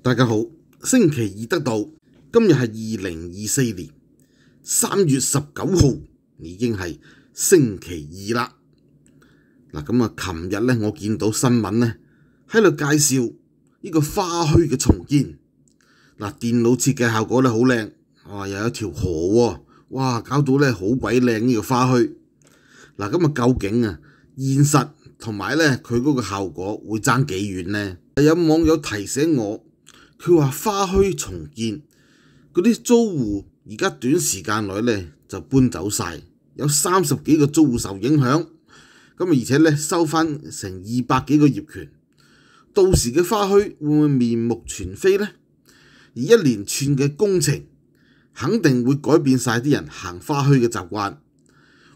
大家好，星期二得到今日系二零二四年三月十九号，已经系星期二啦。嗱，咁啊，琴日咧，我见到新闻咧喺度介绍呢个花墟嘅重建。嗱，电脑设计效果咧好靓，哇，又有条河，哇，搞到咧好鬼靓呢个花墟。嗱，咁啊，究竟啊现实同埋咧佢嗰个效果会争几远呢？有网友提醒我。佢话花墟重建，嗰啲租户而家短时间内咧就搬走晒，有三十几个租户受影响，咁而且咧收翻成二百几个业权，到时嘅花墟会唔会面目全非咧？而一连串嘅工程肯定会改变晒啲人行花墟嘅习惯，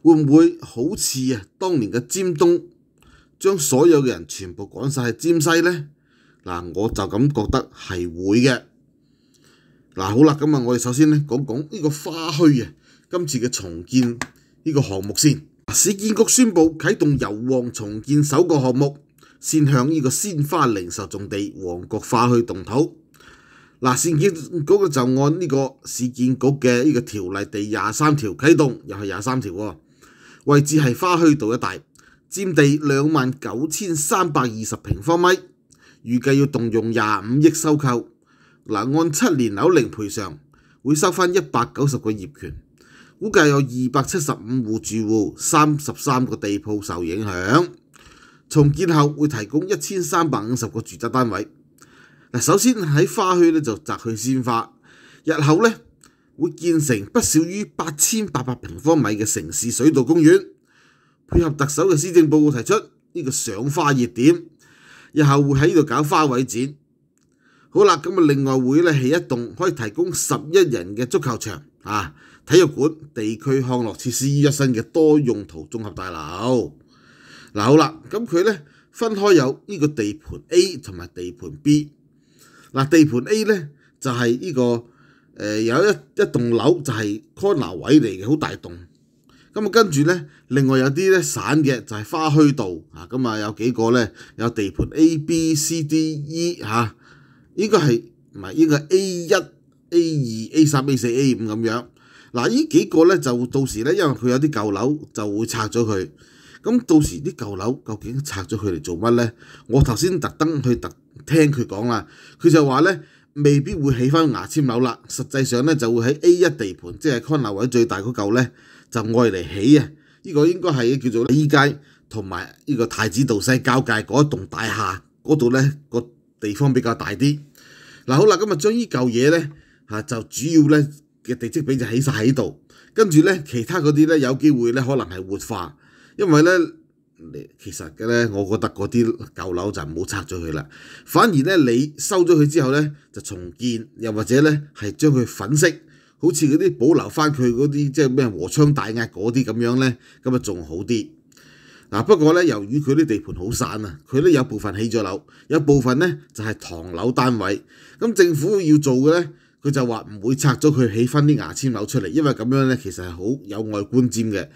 会唔会好似啊当年嘅尖东将所有嘅人全部赶晒去尖西咧？嗱，我就咁覺得係會嘅。嗱，好啦，咁啊，我哋首先咧講講呢個花墟啊，今次嘅重建呢個項目先。市建局宣布啟動油旺重建首個項目，先向呢個鮮花零售重地旺角花墟動土。嗱，市建局就按呢個市建局嘅呢個條例第廿三條啟動，又係廿三條喎。位置係花墟道一大，佔地兩萬九千三百二十平方米。預計要動用廿五億收購，嗱按七年樓齡賠償，會收翻一百九十個業權，估計有二百七十五户住户、三十三個地鋪受影響。重建後會提供一千三百五十個住宅單位。嗱，首先喺花墟咧就摘去鮮花，日後咧會建成不少於八千八百平方米嘅城市水道公園，配合特首嘅施政報告提出呢個賞花熱點。日后會喺呢度搞花卉展，好啦，咁啊另外會咧係一棟可以提供十一人嘅足球場啊體育館地區康樂設施於一身嘅多用途綜合大樓。嗱好啦，咁佢咧分開有呢個地盤 A 同埋地盤 B。嗱地盤 A 咧就係呢個誒有一一棟樓就係觀覽位嚟嘅，好大棟。咁啊，跟住咧，另外有啲咧散嘅就係花墟道啊。咁啊，有幾個咧，有地盤 A、B、C、D、E 嚇，依個係唔係依個 A 一、A 二、A 三、A 四、A 五咁樣嗱？呢幾個咧就到時咧，因為佢有啲舊樓就會拆咗佢。咁到時啲舊樓究竟拆咗佢嚟做乜咧？我頭先特登去特聽佢講啦，佢就話咧未必會起翻牙籤樓啦。實際上咧就會喺 A 一地盤，即係康 a 位最大嗰嚿咧。就愛嚟起啊！呢個應該係叫做依街同埋呢個太子道西交界嗰一棟大廈嗰度咧個地方比較大啲。嗱好啦，咁啊將呢嚿嘢咧嚇就主要咧嘅地積比就起曬喺度，跟住咧其他嗰啲咧有機會咧可能係活化，因為咧其實嘅咧我覺得嗰啲舊樓就唔好拆咗佢啦，反而咧你收咗佢之後咧就重建，又或者咧係將佢粉飾。好似嗰啲保留翻佢嗰啲即係咩和昌大壓嗰啲咁樣咧，咁啊仲好啲。嗱不過咧，由於佢啲地盤好散啊，佢咧有部分起咗樓，有部分咧就係唐樓單位。咁政府要做嘅咧，佢就話唔會拆咗佢起翻啲牙籤樓出嚟，因為咁樣咧其實係好有外觀尖嘅，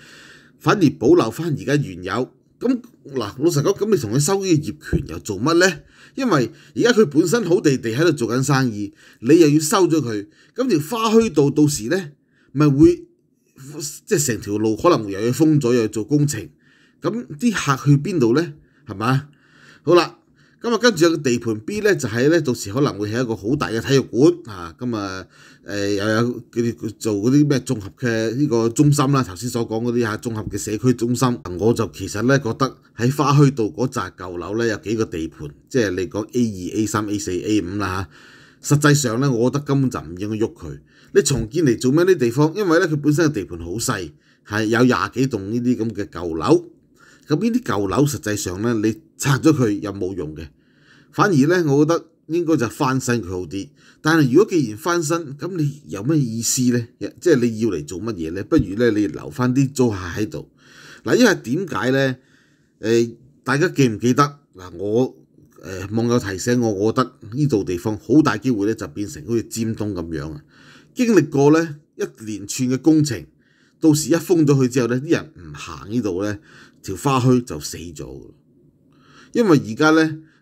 反而保留翻而家原有。咁嗱，老實講，咁你同佢收呢個業權又做乜咧？因為而家佢本身好地地喺度做緊生意，你又要收咗佢，咁條花墟道到時咧，咪會即係成條路可能又要封咗，又要做工程，咁啲客去邊度咧？係嘛？好啦。咁啊，跟住個地盤 B 咧，就係咧，到時可能會係一個好大嘅體育館啊！咁啊，誒又有佢哋做嗰啲咩綜合嘅呢個中心啦，頭先所講嗰啲嚇綜合嘅社區中心。我就其實咧覺得喺花墟道嗰扎舊樓咧有幾個地盤，即係你講 A 二、A 三、A 四、A 五啦嚇。實際上咧，我覺得根本就唔應該喐佢。你重建嚟做咩啲地方？因為咧佢本身嘅地盤好細，係有廿幾棟呢啲咁嘅舊樓。咁呢啲舊樓實際上咧，你拆咗佢有冇用嘅？反而咧，我覺得應該就翻身佢好啲。但係如果既然翻身，咁你有咩意思呢？即係你要嚟做乜嘢呢？不如咧，你留翻啲租客喺度嗱，因為點解呢？大家記唔記得嗱？我誒網友提醒我，我覺得呢度地方好大機會咧，就變成好似尖東咁樣啊。經歷過呢一連串嘅工程，到時一封咗佢之後呢，啲人唔行呢度呢，條花墟就死咗，因為而家呢。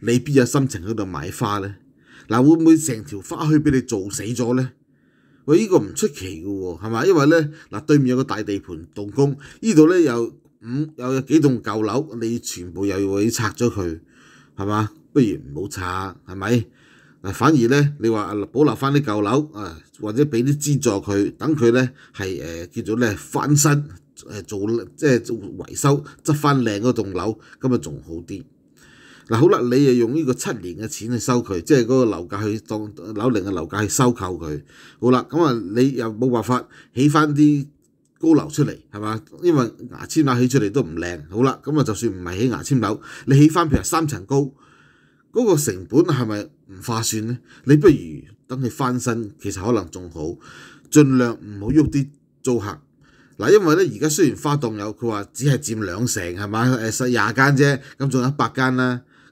你必有心情喺度買花咧？嗱會唔會成條花墟俾你做死咗咧？喂，呢個唔出奇嘅喎，係嘛？因為咧嗱對面有個大地盤動工，呢度咧有五又有幾棟舊樓，你全部又要拆咗佢，係嘛？不如唔好拆，係咪？嗱反而咧，你話保留翻啲舊樓啊，或者俾啲資助佢，等佢咧係叫做咧翻新做即係做維修，執翻靚嗰棟樓，咁啊仲好啲。嗱好啦，你又用呢個七年嘅錢去收佢，即係嗰個樓價去當樓齡嘅樓價去收購佢。好啦，咁啊你又冇辦法起翻啲高樓出嚟，係嘛？因為牙籤樓起出嚟都唔靚。好啦，咁啊就算唔係起牙籤樓，你起翻譬如三層高，嗰個成本係咪唔划算咧？你不如等佢翻身，其實可能仲好，盡量唔好喐啲租客。嗱，因為咧而家雖然花棟有，佢話只係佔兩成係嘛？誒，十廿間啫，咁仲有一百間啦。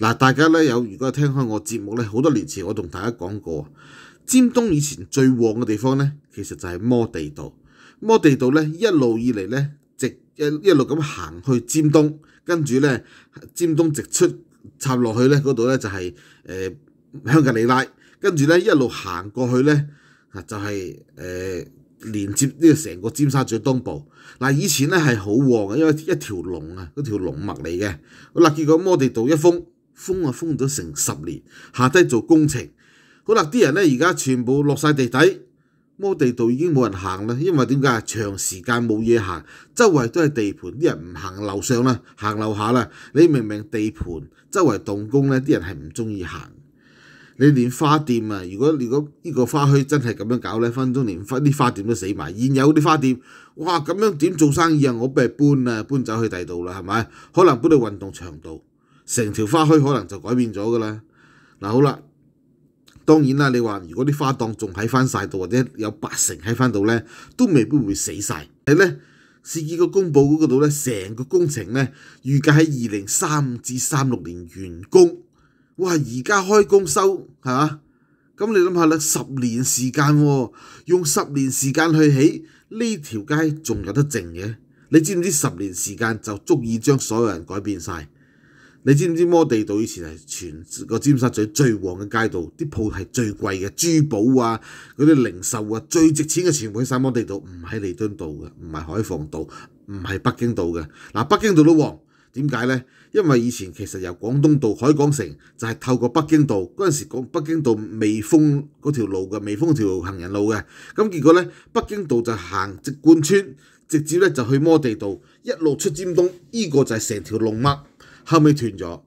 嗱，大家咧有如果聽開我節目咧，好多年前我同大家講過，尖東以前最旺嘅地方咧，其實就係摩地道。摩地道咧一路以嚟咧直一一路咁行去尖東，跟住咧尖東直出插落去咧嗰度咧就係誒香格里拉，跟住咧一路行過去咧啊就係誒連接呢個成個尖沙咀東部。嗱，以前咧係好旺嘅，因為一條龍啊，嗰條龍脈嚟嘅。嗱，結果摩地道一封。封啊！封咗成十年，下低做工程，好啦，啲人咧而家全部落晒地底，摸地道已經冇人行啦。因為點解？長時間冇嘢行，周圍都係地盤，啲人唔行樓上啦，行樓下啦。你明明地盤周圍動工咧，啲人係唔中意行。你連花店啊，如果如果呢個花墟真係咁樣搞咧，分分鐘連花啲花店都死埋。現有啲花店，哇咁樣點做生意啊？我不如搬啊，搬走去第度啦，係咪？可能搬到運動場度。成條花墟可能就改變咗㗎啦。嗱好啦，當然啦，你話如果啲花檔仲喺翻曬度，或者有八成喺翻度咧，都未必會死曬。係咧，市建局公佈嗰個度咧，成個工程咧預計喺二零三至三六年完工。哇！而家開工收係嘛？咁你諗下啦，十年時間，用十年時間去起呢條街，仲有得靜嘅？你知唔知十年時間就足以將所有人改變曬？你知唔知摩地道以前係全個尖沙咀最旺嘅街道，啲鋪係最貴嘅珠寶啊，嗰啲零售啊，最值錢嘅全部喺三摩地道，唔喺利敦道嘅，唔係海防道，唔係北京道嘅。嗱，北京道都旺，點解咧？因為以前其實由廣東道海港城就係透過北京道嗰陣時講北京道未封嗰條路嘅，未封條行人路嘅。咁結果咧，北京道就行直貫穿，直接咧就去摩地道，一路出尖東，依個就係成條龍脈。後尾斷咗，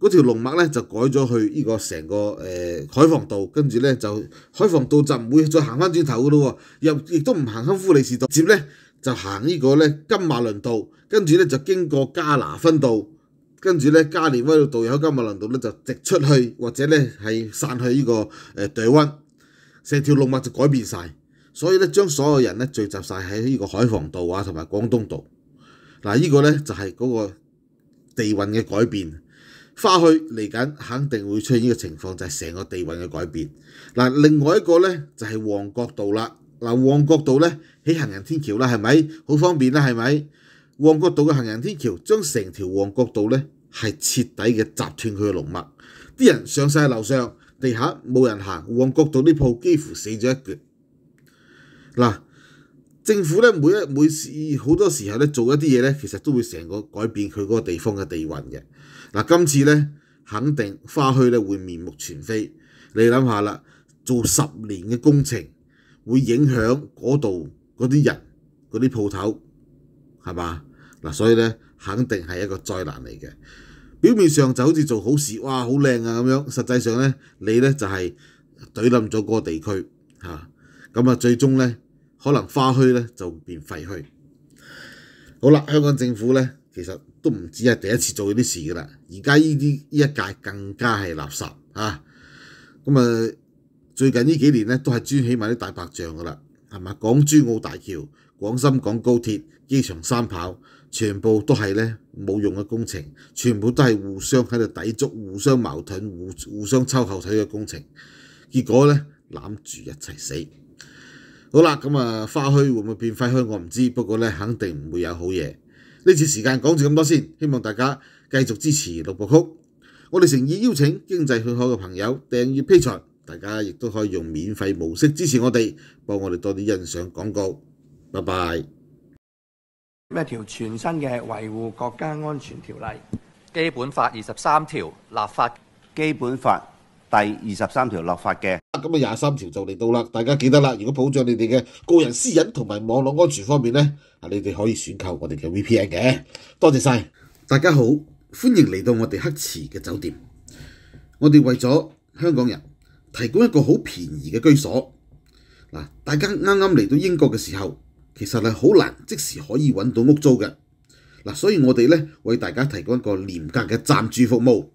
嗰條龍脈咧就改咗去依個成個誒海防道，跟住咧就海防道就唔會再行翻轉頭噶咯喎，又亦都唔行亨夫利士道，接咧就行依個咧金馬倫道，跟住咧就經過加拿芬道，跟住咧加連威道有金馬倫道咧就直出去，或者咧係散去依個誒地彙，成條龍脈就改變曬，所以咧將所有人咧聚集曬喺依個海防道啊同埋廣東道，嗱呢個咧就係嗰個。地運嘅改變，花去嚟緊肯定會出現呢個情況，就係成個地運嘅改變。嗱，另外一個咧就係旺角道啦。嗱，旺角道咧起行人天橋啦，係咪？好方便啦，係咪？旺角道嘅行人天橋將成條旺角道咧係徹底嘅集斷佢嘅龍脈，啲人上晒樓上，地下冇人行，旺角道啲鋪幾乎死咗一橛。嗱。政府咧，每一每次好多時候咧，做一啲嘢咧，其實都會成個改變佢嗰個地方嘅地運嘅。嗱，今次咧，肯定花墟咧會面目全非。你諗下啦，做十年嘅工程，會影響嗰度嗰啲人、嗰啲鋪頭，係嘛？嗱，所以咧，肯定係一個災難嚟嘅。表面上就好似做好事，哇，好靚啊咁樣。實際上咧，你咧就係懟冧咗嗰個地區嚇。咁啊，最終咧。可能花墟咧就變廢墟。好啦，香港政府咧其實都唔止係第一次做呢啲事噶啦，而家呢啲呢一屆更加係垃圾啊！咁啊，最近呢幾年咧都係專起埋啲大白象噶啦，係嘛？港珠澳大橋、廣深港高鐵、機場三跑，全部都係咧冇用嘅工程，全部都係互相喺度抵触、互相矛盾、互互相抽後腿嘅工程，結果咧攬住一齊死。好啦，咁啊，花墟会唔会变废墟，我唔知，不过咧，肯定唔会有好嘢。呢次时间讲住咁多先，希望大家继续支持六部曲。我哋诚意邀请经济爱好嘅朋友订阅披财，大家亦都可以用免费模式支持我哋，帮我哋多啲欣赏广告。拜拜。咩条全新嘅维护国家安全条例？基本法二十三条立法，基本法。第二十三条立法嘅，咁啊廿三条就嚟到啦，大家记得啦。如果保障你哋嘅个人私隐同埋网络安全方面咧，啊，你哋可以选购我哋嘅 VPN 嘅。多谢晒，大家好，欢迎嚟到我哋黑池嘅酒店。我哋为咗香港人提供一个好便宜嘅居所。嗱，大家啱啱嚟到英国嘅时候，其实系好难即时可以揾到屋租嘅。嗱，所以我哋咧为大家提供一个廉价嘅暂住服务。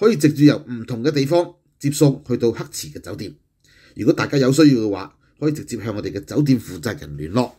可以直接由唔同嘅地方接送去到黑池嘅酒店。如果大家有需要嘅話，可以直接向我哋嘅酒店負責人聯絡。